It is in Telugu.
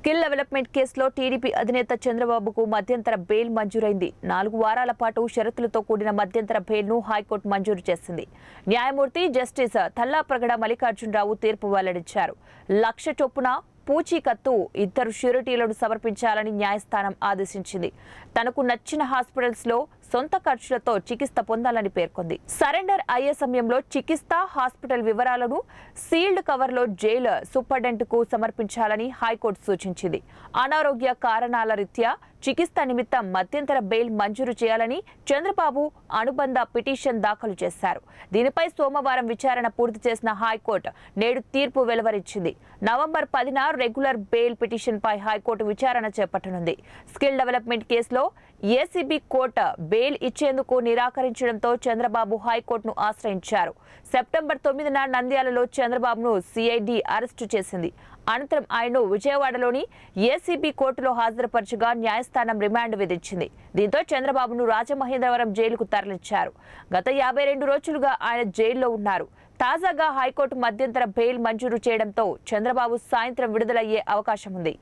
స్కిల్ డెవలప్మెంట్ కేసులో టీడీపీ అధినేత చంద్రబాబుకు మధ్యంతర బెయిల్ మంజూరైంది నాలుగు వారాల పాటు షరతులతో కూడిన మధ్యంతర బెయిల్ను హైకోర్టు మంజూరు చేసింది న్యాయమూర్తి జస్టిస్ ప్రగడ మల్లికార్జునరావు తీర్పు వెల్లడించారు లక్ష చొప్పున పూచీకత్తు ఇద్దరు షూరిటీలను సమర్పించాలని న్యాయస్థానం ఆదేశించింది తనకు నచ్చిన హాస్పిటల్స్లో సొంత ఖర్చులతో చికిత్స పొందాలని పేర్కొంది సరెండర్ అయ్యే సమయంలో చికిత్స హాస్పిటల్ వివరాలను సీల్డ్ కవర్లో జైలు కు సమర్పించాలని హైకోర్టు సూచించింది అనారోగ్య కారణాల రీత్యా చికిత్స నిమిత్తం మధ్యంతర బెయిల్ మంజూరు చేయాలని చంద్రబాబు అనుబంధ పిటిషన్ దాఖలు చేశారు దీనిపై సోమవారం విచారణ పూర్తి చేసిన హైకోర్టు నేడు తీర్పు వెలువరించింది నవంబర్ పదిన రెగ్యులర్ బెయిల్ పిటిషన్పై హైకోర్టు విచారణ చేపట్టనుంది స్కిల్ డెవలప్మెంట్ కేసులో ఏసీబీ కోర్టు బెయిల్ ఇచ్చేందుకు నిరాకరించడంతో చంద్రబాబు హైకోర్టును ఆశ్రయించారు సెప్టెంబర్ తొమ్మిదిన నంద్యాలలో చంద్రబాబును సిఐడి అరెస్టు చేసింది అనంతరం ఆయన్ను విజయవాడలోని ఏసీబీ కోర్టులో హాజరుపరచగా న్యాయ న్యాయస్థానం రిమాండ్ విధించింది దీంతో చంద్రబాబును రాజమహేంద్రవరం జైలుకు తరలించారు గత యాభై రెండు రోజులుగా ఆయన జైల్లో ఉన్నారు తాజాగా హైకోర్టు మధ్యంతర బెయిల్ మంజూరు చేయడంతో చంద్రబాబు సాయంత్రం విడుదలయ్యే అవకాశం ఉంది